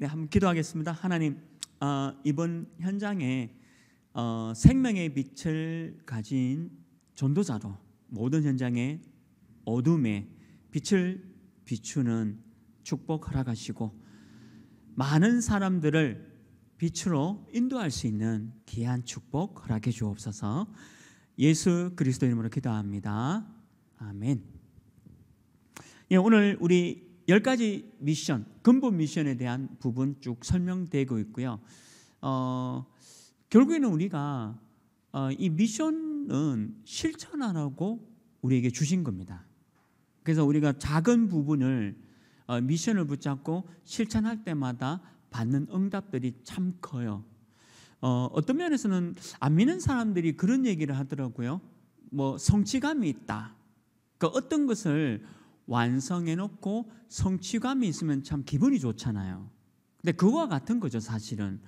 네, 한번 기도하겠습니다. 하나님, 어, 이번 현장에 어, 생명의 빛을 가진 전도자로 모든 현장의 어둠에 빛을 비추는 축복 허락하시고 많은 사람들을 빛으로 인도할 수 있는 귀한 축복 허락해 주옵소서. 예수 그리스도 이름으로 기도합니다. 아멘. 예, 오늘 우리 열 가지 미션, 근본 미션에 대한 부분 쭉 설명되고 있고요. 어, 결국에는 우리가 어, 이 미션은 실천하라고 우리에게 주신 겁니다. 그래서 우리가 작은 부분을 어, 미션을 붙잡고 실천할 때마다 받는 응답들이 참 커요. 어, 어떤 면에서는 안 믿는 사람들이 그런 얘기를 하더라고요. 뭐 성취감이 있다. 그 그러니까 어떤 것을 완성해놓고 성취감이 있으면 참 기분이 좋잖아요. 근데 그와 같은 거죠, 사실은.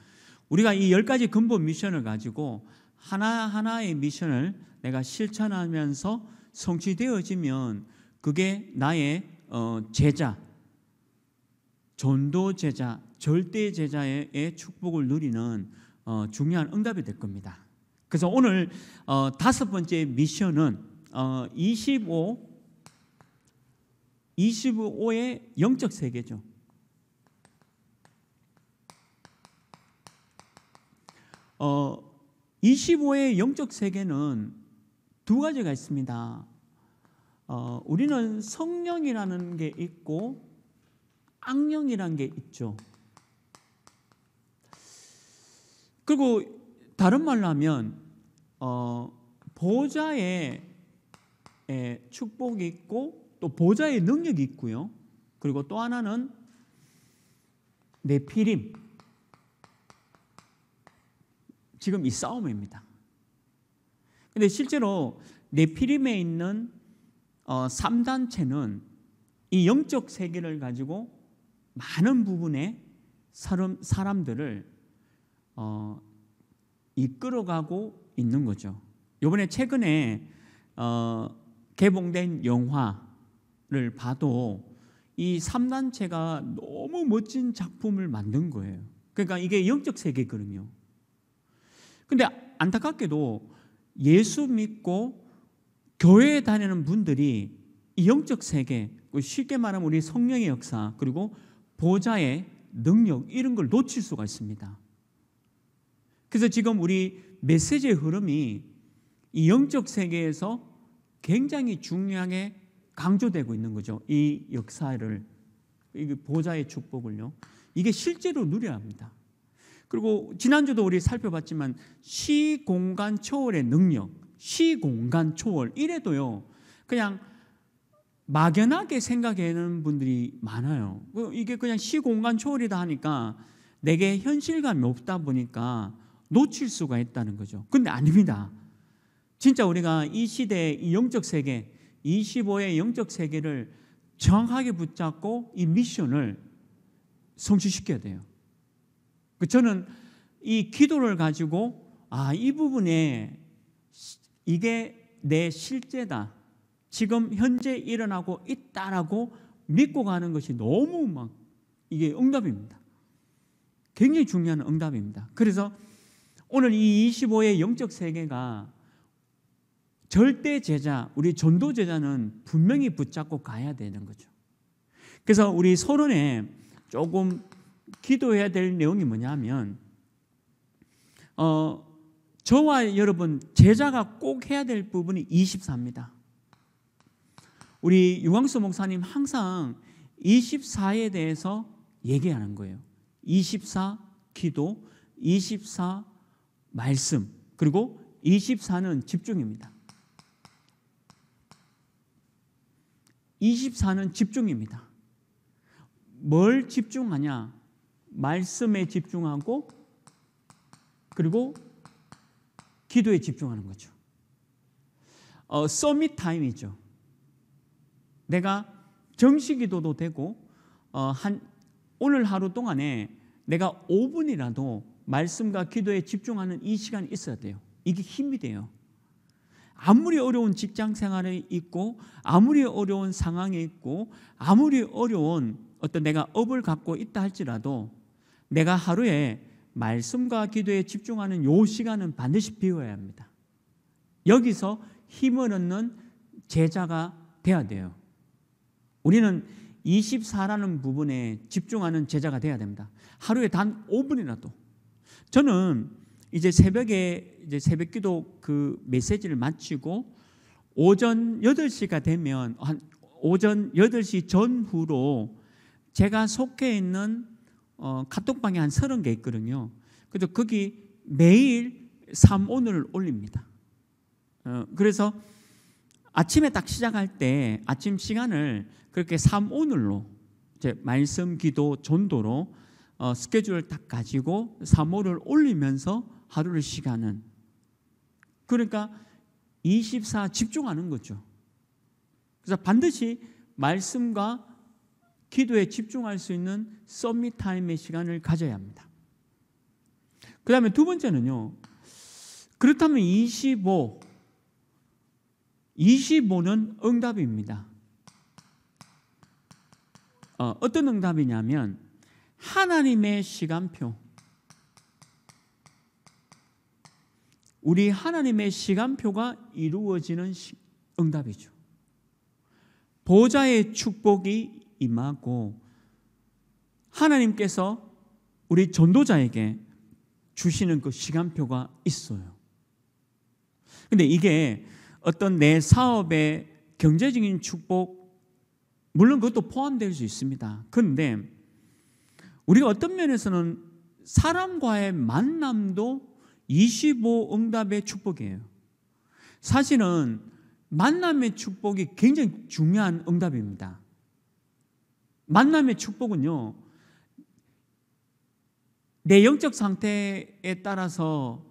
우리가 이 열 가지 근본 미션을 가지고 하나하나의 미션을 내가 실천하면서 성취되어지면 그게 나의 어, 제자, 전도 제자, 절대 제자의 축복을 누리는 어, 중요한 응답이 될 겁니다. 그래서 오늘 어, 다섯 번째 미션은 25 25의 영적 세계죠. 어, 25의 영적 세계는 두 가지가 있습니다. 어, 우리는 성령이라는 게 있고 악령이라는 게 있죠. 그리고 다른 말로 하면 어, 보좌의 축복이 있고 또 보좌의 능력이 있고요. 그리고 또 하나는 내피림. 지금 이 싸움입니다. 근데 실제로 내피림에 있는 어, 3단체는 이 영적 세계를 가지고 많은 부분의 사람, 사람들을 어, 이끌어가고 있는 거죠. 요번에 최근에 어, 개봉된 영화 를 봐도 이삼단체가 너무 멋진 작품을 만든 거예요. 그러니까 이게 영적 세계거든요. 근데 안타깝게도 예수 믿고 교회에 다니는 분들이 이 영적 세계, 그 쉽게 말하면 우리 성령의 역사, 그리고 보좌의 능력, 이런 걸 놓칠 수가 있습니다. 그래서 지금 우리 메시지의 흐름이 이 영적 세계에서 굉장히 중요하게 강조되고 있는 거죠. 이 역사를 이 보좌의 축복을요. 이게 실제로 누려야 합니다. 그리고 지난주도 우리 살펴봤지만 시공간 초월의 능력, 시공간 초월 이래도요. 그냥 막연하게 생각하는 분들이 많아요. 그 이게 그냥 시공간 초월이다 하니까 내게 현실감이 없다 보니까 놓칠 수가 있다는 거죠. 근데 아닙니다. 진짜 우리가 이 시대의 이 영적 세계, 25의 영적 세계를 정확하게 붙잡고 이 미션을 성취시켜야 돼요. 그 저는 이 기도를 가지고 아, 이 부분에 이게 내 실제다. 지금 현재 일어나고 있다라고 믿고 가는 것이 너무 막 이게 응답입니다. 굉장히 중요한 응답입니다. 그래서 오늘 이 25의 영적 세계가 절대 제자, 우리 전도 제자는 분명히 붙잡고 가야 되는 거죠. 그래서 우리 서론에 조금 기도해야 될 내용이 뭐냐면 어 저와 여러분 제자가 꼭 해야 될 부분이 24입니다. 우리 유광수 목사님 항상 24에 대해서 얘기하는 거예요. 24 기도, 24 말씀, 그리고 24는 집중입니다. 24는 집중입니다. 뭘 집중하냐? 말씀에 집중하고 그리고 기도에 집중하는 거죠. 어, 서밋 타임이죠. 내가 정시 기도도 되고 어, 한 오늘 하루 동안에 내가 5분이라도 말씀과 기도에 집중하는 이 시간이 있어야 돼요. 이게 힘이 돼요. 아무리 어려운 직장 생활에 있고 아무리 어려운 상황에 있고 아무리 어려운 어떤 내가 업을 갖고 있다 할지라도 내가 하루에 말씀과 기도에 집중하는 요 시간은 반드시 비워야 합니다. 여기서 힘을 얻는 제자가 돼야 돼요. 우리는 24라는 부분에 집중하는 제자가 돼야 됩니다. 하루에 단 5분이라도. 저는 이제 새벽에 이제 새벽 기도 그 메시지를 마치고 오전 8시가 되면 한 오전 8시 전후로 제가 속해 있는 어, 카톡방에 한 30개 있거든요. 그래서 거기 매일 삼온을 올립니다. 어, 그래서 아침에 딱 시작할 때 아침 시간을 그렇게 삼오늘로 말씀 기도 전도로 어, 스케줄을 딱 가지고 삼오를 올리면서 하루를 시간은 그러니까 24 집중하는 거죠. 그래서 반드시 말씀과 기도에 집중할 수 있는 썸밋 타임의 시간을 가져야 합니다. 그 다음에 두 번째는요. 그렇다면 25, 25는 응답입니다. 어, 어떤 응답이냐면 하나님의 시간표. 우리 하나님의 시간표가 이루어지는 응답이죠. 보좌의 축복이 임하고 하나님께서 우리 전도자에게 주시는 그 시간표가 있어요. 근데 이게 어떤 내 사업의 경제적인 축복 물론 그것도 포함될 수 있습니다. 그런데 우리가 어떤 면에서는 사람과의 만남도 25 응답의 축복이에요. 사실은 만남의 축복이 굉장히 중요한 응답입니다. 만남의 축복은요, 내 영적 상태에 따라서,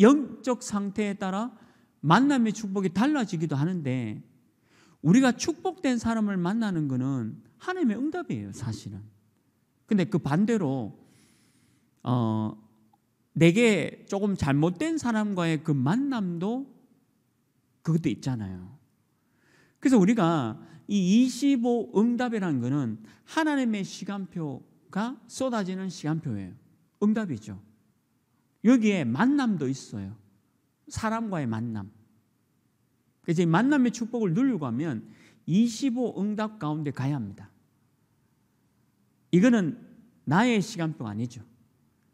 영적 상태에 따라 만남의 축복이 달라지기도 하는데, 우리가 축복된 사람을 만나는 것은 하나님의 응답이에요, 사실은. 근데 그 반대로, 어, 내게 조금 잘못된 사람과의 그 만남도 그것도 있잖아요. 그래서 우리가 이 25 응답이라는 것은 하나님의 시간표가 쏟아지는 시간표예요. 응답이죠. 여기에 만남도 있어요. 사람과의 만남. 그래서 만남의 축복을 누리고 하면 25 응답 가운데 가야 합니다. 이거는 나의 시간표가 아니죠.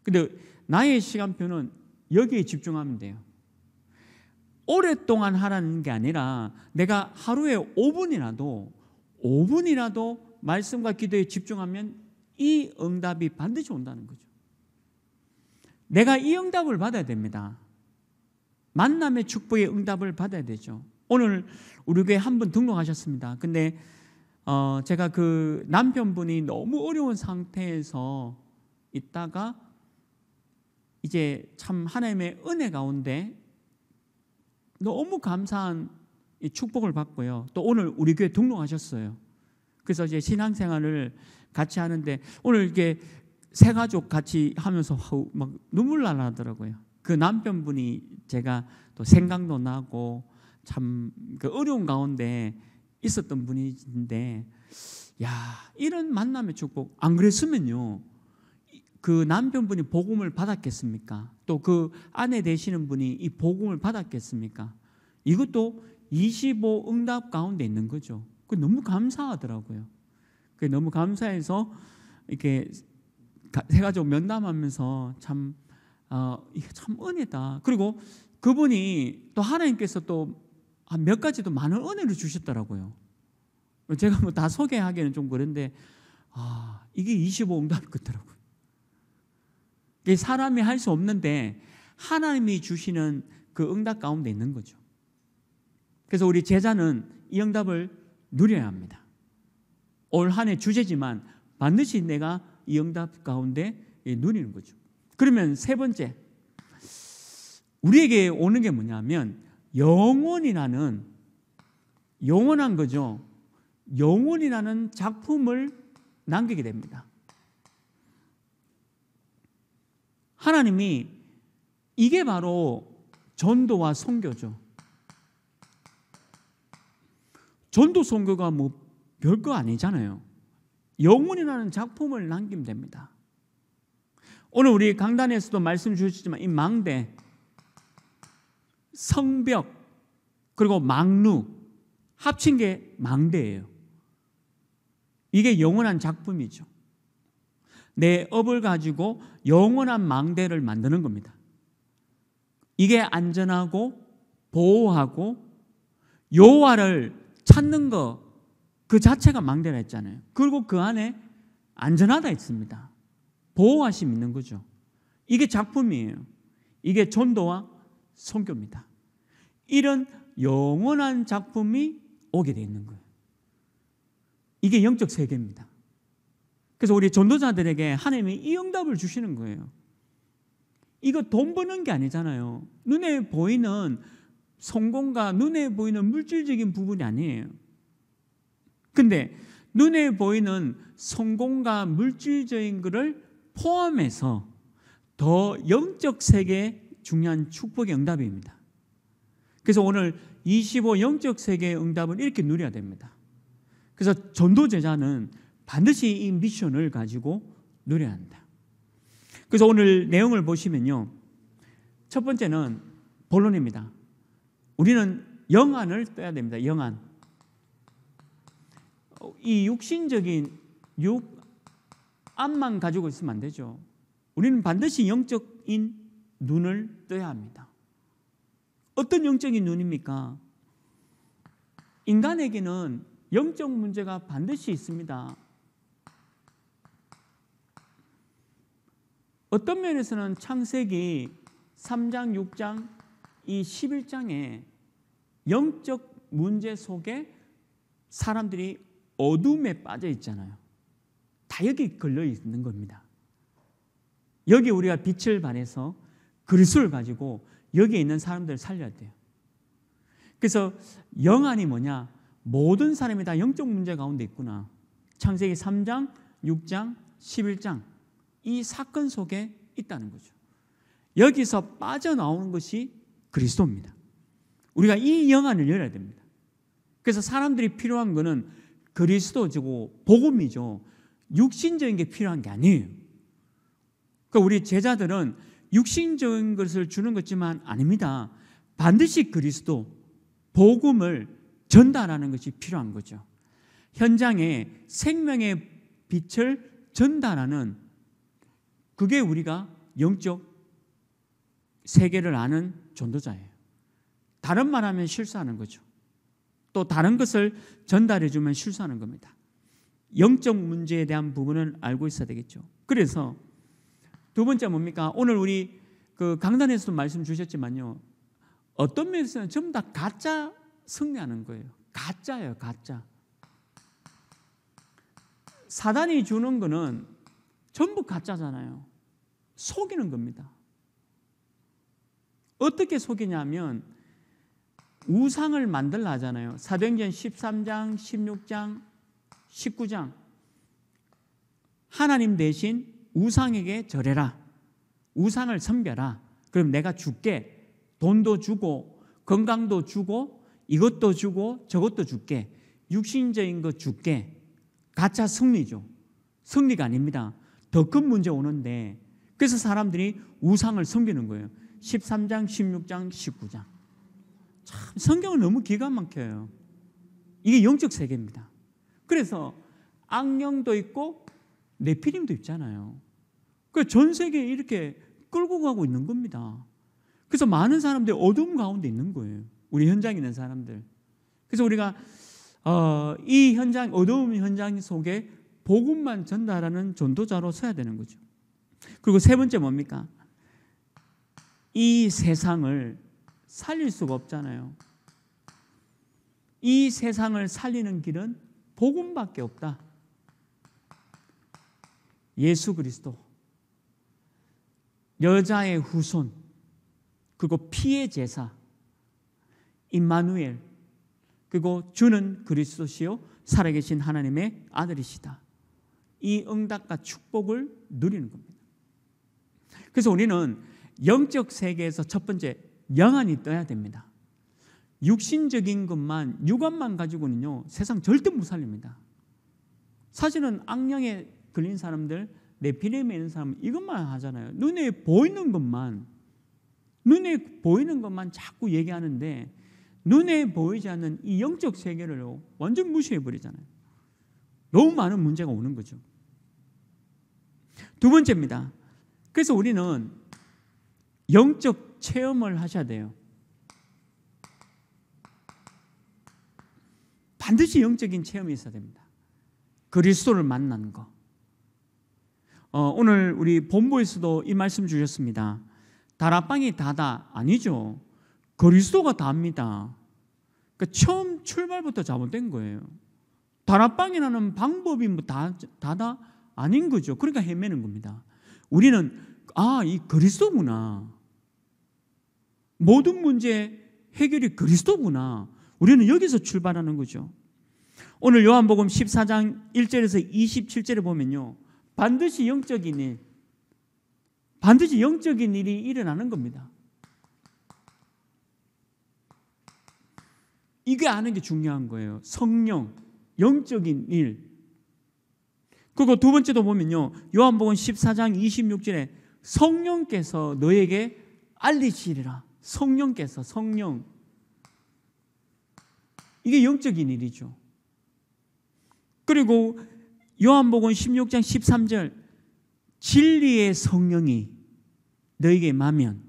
근데 나의 시간표는 여기에 집중하면 돼요. 오랫동안 하라는 게 아니라 내가 하루에 5분이라도 5분이라도 말씀과 기도에 집중하면 이 응답이 반드시 온다는 거죠. 내가 이 응답을 받아야 됩니다. 만남의 축복의 응답을 받아야 되죠. 오늘 우리 교회 한분 등록하셨습니다. 근데 어 제가 그 남편분이 너무 어려운 상태에서 있다가 이제 참 하나님의 은혜 가운데 너무 감사한 축복을 받고요. 또 오늘 우리 교회 등록하셨어요. 그래서 이제 신앙생활을 같이 하는데 오늘 이렇게 세 가족 같이 하면서 막 눈물 나더라고요. 그 남편분이 제가 또 생각도 나고 참 그 어려운 가운데 있었던 분인데 야 이런 만남의 축복 안 그랬으면요 그 남편분이 복음을 받았겠습니까? 또 그 아내 되시는 분이 이 복음을 받았겠습니까? 이것도 25 응답 가운데 있는 거죠. 그 너무 감사하더라고요. 그 너무 감사해서 이렇게 세 가족 면담하면서 참 어, 이게 참 은혜다. 그리고 그분이 또 하나님께서 또몇 가지도 많은 은혜를 주셨더라고요. 제가 뭐 다 소개하기는 좀 그런데 아 이게 25 응답이 같더라고요. 사람이 할 수 없는데 하나님이 주시는 그 응답 가운데 있는 거죠. 그래서 우리 제자는 이 응답을 누려야 합니다. 올 한해 주제지만 반드시 내가 이 응답 가운데 누리는 거죠. 그러면 세 번째 우리에게 오는 게 뭐냐면 영원이라는 영원한 거죠. 영원이라는 작품을 남기게 됩니다. 하나님이 이게 바로 전도와 선교죠. 전도 선교가 뭐 별거 아니잖아요. 영혼이라는 작품을 남기면 됩니다. 오늘 우리 강단에서도 말씀 주셨지만이 망대, 성벽, 그리고 망루 합친 게 망대예요. 이게 영원한 작품이죠. 내 업을 가지고 영원한 망대를 만드는 겁니다. 이게 안전하고 보호하고 요화를 찾는 거 그 자체가 망대라 했잖아요. 그리고 그 안에 안전하다 했습니다. 보호하심 있는 거죠. 이게 작품이에요. 이게 전도와 성교입니다. 이런 영원한 작품이 오게 돼 있는 거예요. 이게 영적 세계입니다. 그래서 우리 전도자들에게 하나님이 이 응답을 주시는 거예요. 이거 돈 버는 게 아니잖아요. 눈에 보이는 성공과 눈에 보이는 물질적인 부분이 아니에요. 근데 눈에 보이는 성공과 물질적인 것을 포함해서 더 영적 세계 중요한 축복의 응답입니다. 그래서 오늘 25 영적 세계의 응답을 이렇게 누려야 됩니다. 그래서 전도 제자는 반드시 이 미션을 가지고 누려야 한다. 그래서 오늘 내용을 보시면요. 첫 번째는 본론입니다. 우리는 영안을 떠야 됩니다. 영안. 이 육신적인 육 안만 가지고 있으면 안 되죠. 우리는 반드시 영적인 눈을 떠야 합니다. 어떤 영적인 눈입니까? 인간에게는 영적 문제가 반드시 있습니다. 어떤 면에서는 창세기 3장, 6장, 이 11장에 영적 문제 속에 사람들이 어둠에 빠져 있잖아요. 다 여기 걸려 있는 겁니다. 여기 우리가 빛을 반해서 그리스도를 가지고 여기에 있는 사람들을 살려야 돼요. 그래서 영안이 뭐냐? 모든 사람이 다 영적 문제 가운데 있구나. 창세기 3장, 6장, 11장 이 사건 속에 있다는 거죠. 여기서 빠져나오는 것이 그리스도입니다. 우리가 이 영안을 열어야 됩니다. 그래서 사람들이 필요한 것은 그리스도지고 복음이죠. 육신적인 게 필요한 게 아니에요. 그러니까 우리 제자들은 육신적인 것을 주는 것지만 아닙니다. 반드시 그리스도 복음을 전달하는 것이 필요한 거죠. 현장에 생명의 빛을 전달하는 그게 우리가 영적 세계를 아는 전도자예요. 다른 말 하면 실수하는 거죠. 또 다른 것을 전달해 주면 실수하는 겁니다. 영적 문제에 대한 부분은 알고 있어야 되겠죠. 그래서 두 번째 뭡니까? 오늘 우리 그 강단에서도 말씀 주셨지만요. 어떤 면에서는 전부 다 가짜 승리하는 거예요. 가짜예요, 가짜. 사단이 주는 거는 전부 가짜잖아요. 속이는 겁니다. 어떻게 속이냐면 우상을 만들라 하잖아요. 사도행전 13장, 16장, 19장. 하나님 대신 우상에게 절해라. 우상을 섬겨라. 그럼 내가 줄게. 돈도 주고 건강도 주고 이것도 주고 저것도 줄게. 육신적인 거 줄게. 가짜 승리죠. 승리가 아닙니다. 더 큰 문제 오는데 그래서 사람들이 우상을 섬기는 거예요. 13장, 16장, 19장. 참 성경은 너무 기가 막혀요. 이게 영적 세계입니다. 그래서 악령도 있고 네피림도 있잖아요. 그 전 세계에 이렇게 끌고 가고 있는 겁니다. 그래서 많은 사람들이 어둠 가운데 있는 거예요. 우리 현장에 있는 사람들. 그래서 우리가 어, 이 현장 어두운 현장 속에 복음만 전달하는 전도자로 서야 되는 거죠. 그리고 세 번째 뭡니까? 이 세상을 살릴 수가 없잖아요. 이 세상을 살리는 길은 복음밖에 없다. 예수 그리스도, 여자의 후손, 그리고 피의 제사, 임마누엘, 그리고 주는 그리스도시요 살아계신 하나님의 아들이시다. 이 응답과 축복을 누리는 겁니다. 그래서 우리는 영적 세계에서 첫 번째 영안이 떠야 됩니다. 육신적인 것만 육안만 가지고는요 세상 절대 못 살립니다. 사실은 악령에 걸린 사람들 내피렘에 는 사람 이것만 하잖아요. 눈에 보이는 것만 눈에 보이는 것만 자꾸 얘기하는데 눈에 보이지 않는 이 영적 세계를 완전 무시해 버리잖아요. 너무 많은 문제가 오는 거죠. 두 번째입니다. 그래서 우리는 영적 체험을 하셔야 돼요. 반드시 영적인 체험이 있어야 됩니다. 그리스도를 만난 거. 어, 오늘 우리 본부에서도 이 말씀 주셨습니다. 다락방이 다다 아니죠. 그리스도가 다입니다. 그러니까 처음 출발부터 잘못된 거예요. 다락방이라는 방법이 뭐 다, 다다 아닌 거죠. 그러니까 헤매는 겁니다. 우리는 아, 이 그리스도구나. 모든 문제 해결이 그리스도구나. 우리는 여기서 출발하는 거죠. 오늘 요한복음 14장 1절에서 27절에 보면요. 반드시 영적인 일, 반드시 영적인 일이 일어나는 겁니다. 이게 아는 게 중요한 거예요. 성령, 영적인 일. 그리고 두 번째도 보면요. 요한복음 14장 26절에 성령께서 너에게 알리시리라. 성령께서 성령 이게 영적인 일이죠. 그리고 요한복음 16장 13절 진리의 성령이 너에게 마면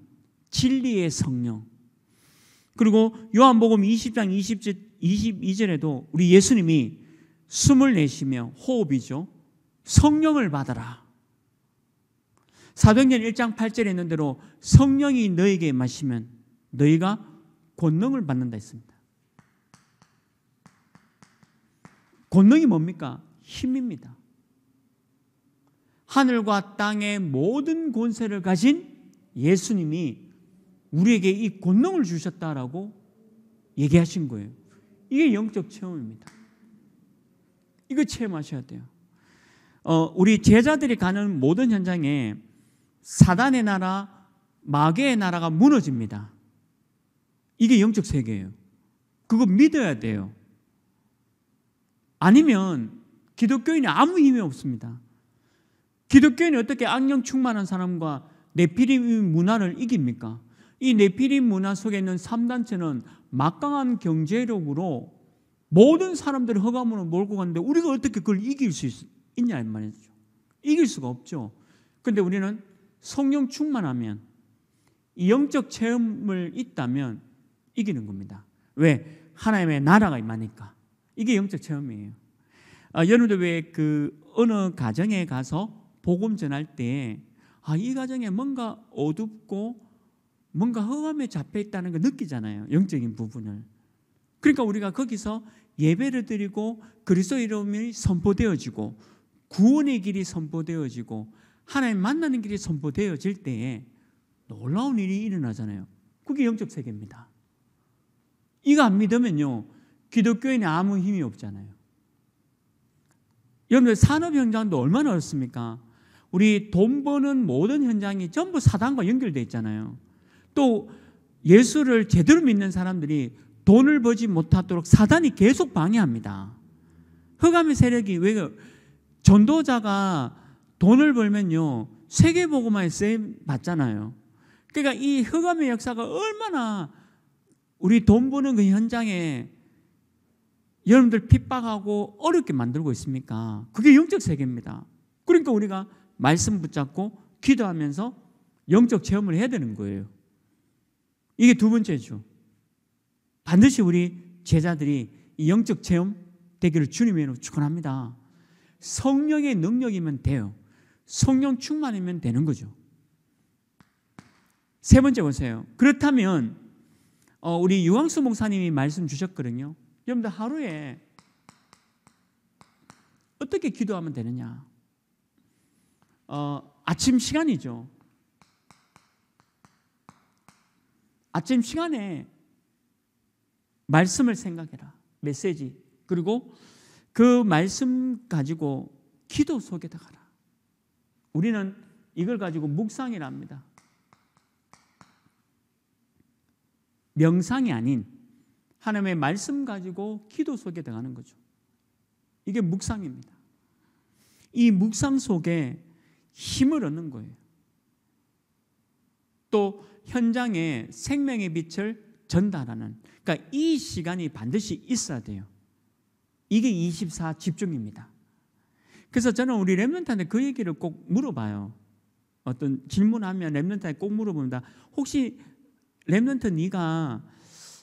진리의 성령 그리고 요한복음 20장 2 2절에도 우리 예수님이 숨을 내쉬며 호흡이죠. 성령을 받아라. 사도행전 1장 8절에 있는 대로 성령이 너에게 마시면 너희가 권능을 받는다 했습니다. 권능이 뭡니까? 힘입니다. 하늘과 땅의 모든 권세를 가진 예수님이 우리에게 이 권능을 주셨다라고 얘기하신 거예요. 이게 영적 체험입니다. 이거 체험하셔야 돼요. 어, 우리 제자들이 가는 모든 현장에 사단의 나라, 마귀의 나라가 무너집니다. 이게 영적 세계예요. 그거 믿어야 돼요. 아니면 기독교인이 아무 힘이 없습니다. 기독교인이 어떻게 악령 충만한 사람과 네피림 문화를 이깁니까? 이 네피림 문화 속에 있는 3단체는 막강한 경제력으로 모든 사람들을 허감으로 몰고 가는데 우리가 어떻게 그걸 이길 수 있, 냐 말이죠. 이길 수가 없죠. 근데 우리는 성령 충만하면 이 영적 체험을 있다면 이기는 겁니다. 왜? 하나님의 나라가 임하니까. 이게 영적 체험이에요. 아, 여러분들 왜그 어느 가정에 가서 복음 전할 때 아, 이 가정에 뭔가 어둡고 뭔가 허감에 잡혀 있다는 걸 느끼잖아요. 영적인 부분을. 그러니까 우리가 거기서 예배를 드리고 그리스도 이름이 선포되어지고 구원의 길이 선포되어지고 하나님 만나는 길이 선포되어질 때에 놀라운 일이 일어나잖아요. 그게 영적 세계입니다. 이거 안 믿으면요. 기독교인이 아무 힘이 없잖아요. 여러분들 산업 현장도 얼마나 어렵습니까? 우리 돈 버는 모든 현장이 전부 사단과 연결돼 있잖아요. 또 예수를 제대로 믿는 사람들이 돈을 버지 못하도록 사단이 계속 방해합니다. 흑암의 세력이 왜 전도자가 돈을 벌면요 세계보고만 세 받잖아요. 그러니까 이 흑암의 역사가 얼마나 우리 돈 버는 그 현장에 여러분들 핍박하고 어렵게 만들고 있습니까? 그게 영적 세계입니다. 그러니까 우리가 말씀 붙잡고 기도하면서 영적 체험을 해야 되는 거예요. 이게 두 번째죠. 반드시 우리 제자들이 이 영적 체험 되기를 주님의 이름으로 축원합니다. 성령의 능력이면 돼요. 성령 충만이면 되는 거죠. 세 번째 보세요. 그렇다면 어, 우리 유황수 목사님이 말씀 주셨거든요. 여러분들 하루에 어떻게 기도하면 되느냐? 어, 아침 시간이죠. 아침 시간에 말씀을 생각해라. 메시지. 그리고 그 말씀 가지고 기도 속에다 가라. 우리는 이걸 가지고 묵상이랍니다 명상이 아닌 하나님의 말씀 가지고 기도 속에 들어가는 거죠. 이게 묵상입니다. 이 묵상 속에 힘을 얻는 거예요. 또 현장에 생명의 빛을 전달하는 그러니까 이 시간이 반드시 있어야 돼요. 이게 24 집중입니다. 그래서 저는 우리 랩런트한테 그 얘기를 꼭 물어봐요. 어떤 질문하면 랩런트한테 꼭 물어봅니다. 혹시 랩런트 네가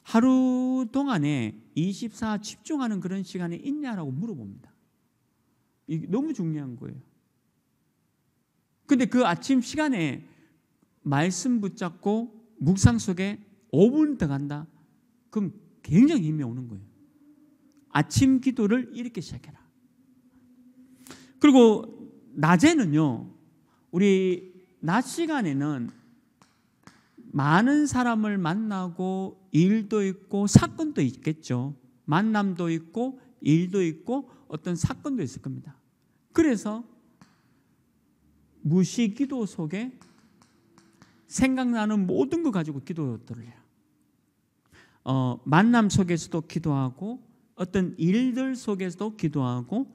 하루 동안에 24 집중하는 그런 시간이 있냐라고 물어봅니다. 이게 너무 중요한 거예요. 근데 그 아침 시간에 말씀 붙잡고 묵상 속에 5분 더 간다? 그럼 굉장히 힘이 오는 거예요. 아침 기도를 이렇게 시작해라. 그리고 낮에는요, 우리 낮 시간에는 많은 사람을 만나고 일도 있고 사건도 있겠죠. 만남도 있고 일도 있고 어떤 사건도 있을 겁니다. 그래서 무시 기도 속에 생각나는 모든 거 가지고 기도를 해요. 어, 만남 속에서도 기도하고 어떤 일들 속에서도 기도하고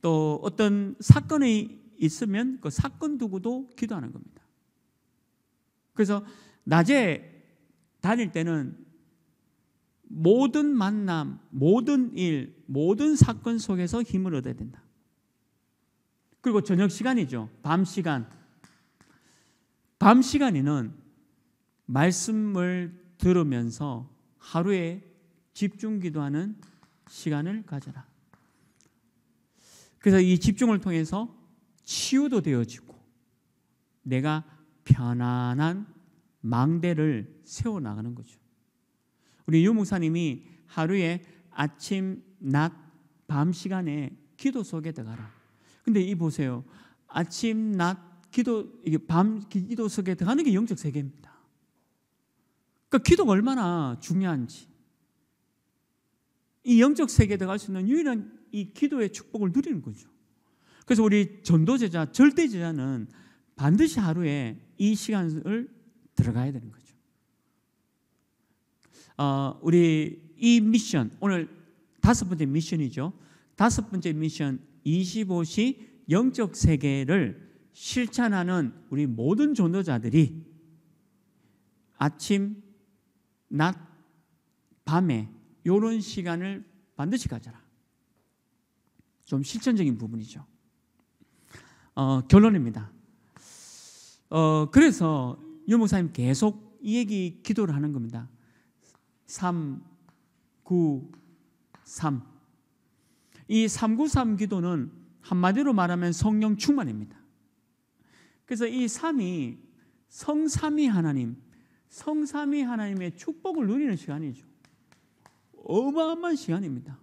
또 어떤 사건이 있으면 그 사건 두고도 기도하는 겁니다. 그래서 낮에 다닐 때는 모든 만남, 모든 일, 모든 사건 속에서 힘을 얻어야 된다. 그리고 저녁 시간이죠. 밤 시간. 밤 시간에는 말씀을 들으면서 하루에 집중 기도하는 시간을 가져라. 그래서 이 집중을 통해서 치유도 되어지고 내가 편안한 망대를 세워나가는 거죠. 우리 유 목사님이 하루에 아침, 낮, 밤 시간에 기도 속에 들어가라. 근데 이 보세요. 아침, 낮, 기도, 이게 밤 기도 속에 들어가는 게 영적 세계입니다. 그러니까 기도가 얼마나 중요한지. 이 영적 세계에 들어갈 수 있는 유일한 이 기도의 축복을 누리는 거죠. 그래서 우리 전도제자, 절대제자는 반드시 하루에 이 시간을 들어가야 되는 거죠. 어, 우리 이 미션, 오늘 다섯 번째 미션이죠. 다섯 번째 미션 25시 영적 세계를 실천하는 우리 모든 전도자들이 아침, 낮, 밤에 이런 시간을 반드시 가져라. 좀 실천적인 부분이죠. 어, 결론입니다. 어, 그래서 유목사님 계속 이 얘기 기도를 하는 겁니다. 3, 9, 3. 이393 기도는 한마디로 말하면 성령 충만입니다. 그래서 이 3이 성삼위 하나님, 성삼위 하나님의 축복을 누리는 시간이죠. 어마어마한 시간입니다.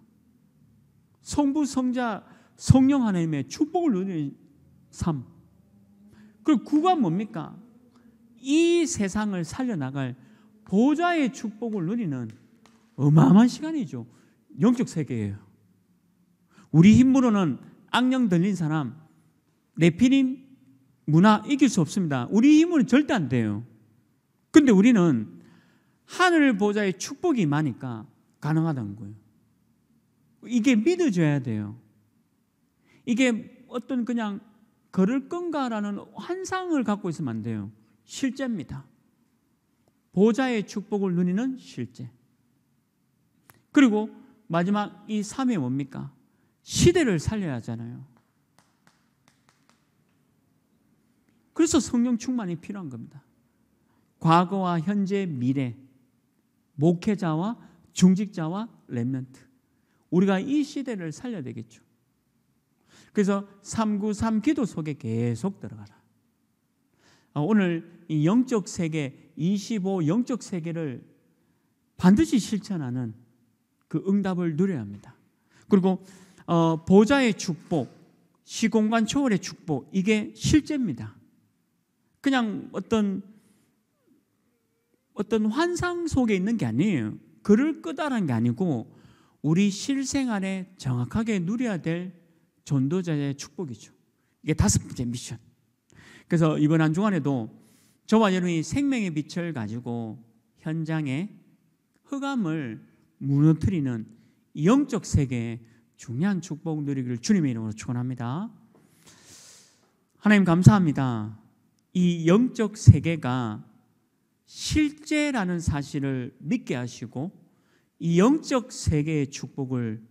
성부, 성자, 성령 하나님의 축복을 누리는 삶. 그리고 구가 뭡니까? 이 세상을 살려나갈 보좌의 축복을 누리는 어마어마한 시간이죠. 영적 세계예요. 우리 힘으로는 악령 들린 사람, 내피림, 문화 이길 수 없습니다. 우리 힘으로는 절대 안 돼요. 근데 우리는 하늘 보좌의 축복이 많으니까 가능하다는 거예요. 이게 믿어줘야 돼요. 이게 어떤 그냥 그럴 건가라는 환상을 갖고 있으면 안 돼요. 실제입니다. 보좌의 축복을 누리는 실제. 그리고 마지막 이 3이 뭡니까? 시대를 살려야 하잖아요. 그래서 성령 충만이 필요한 겁니다. 과거와 현재, 미래, 목회자와 중직자와 렘넌트. 우리가 이 시대를 살려야 되겠죠. 그래서 393 기도 속에 계속 들어가라. 어, 오늘 이 영적 세계 25 영적 세계를 반드시 실천하는 그 응답을 누려야 합니다. 그리고 어, 보좌의 축복, 시공간 초월의 축복 이게 실제입니다. 그냥 어떤 어떤 환상 속에 있는 게 아니에요. 그를 끄다라는 게 아니고 우리 실생 안에 정확하게 누려야 될 전도자의 축복이죠. 이게 다섯 번째 미션. 그래서 이번 한 주간에도 저와 여러분이 생명의 빛을 가지고 현장에 흑암을 무너뜨리는 영적 세계의 중요한 축복 누리기를 주님의 이름으로 축원합니다. 하나님 감사합니다. 이 영적 세계가 실제라는 사실을 믿게 하시고 이 영적 세계의 축복을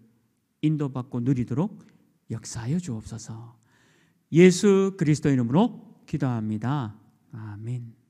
인도받고 누리도록 역사하여 주옵소서. 예수 그리스도 이름으로 기도합니다. 아멘.